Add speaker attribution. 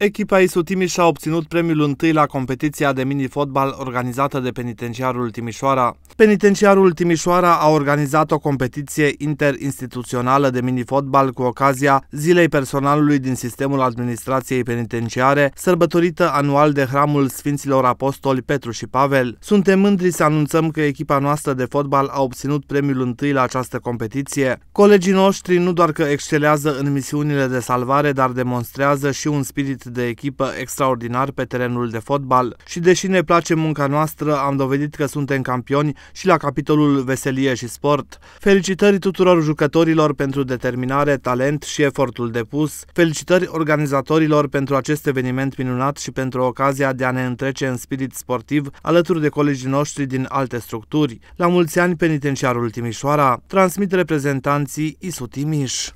Speaker 1: Echipa ISU Timiș a obținut premiul întâi la competiția de mini-fotbal organizată de Penitenciarul Timișoara. Penitenciarul Timișoara a organizat o competiție interinstituțională de mini-fotbal cu ocazia Zilei Personalului din Sistemul Administrației Penitenciare, sărbătorită anual de Hramul Sfinților Apostoli Petru și Pavel. Suntem mândri să anunțăm că echipa noastră de fotbal a obținut premiul întâi la această competiție. Colegii noștri nu doar că excelează în misiunile de salvare, dar demonstrează și un spirit de echipă extraordinar pe terenul de fotbal și deși ne place munca noastră, am dovedit că suntem campioni și la capitolul veselie și sport. Felicitări tuturor jucătorilor pentru determinare, talent și efortul depus. Felicitări organizatorilor pentru acest eveniment minunat și pentru ocazia de a ne întrece în spirit sportiv alături de colegii noștri din alte structuri. La mulți ani penitenciarul Timișoara transmit reprezentanții Isu Timiș.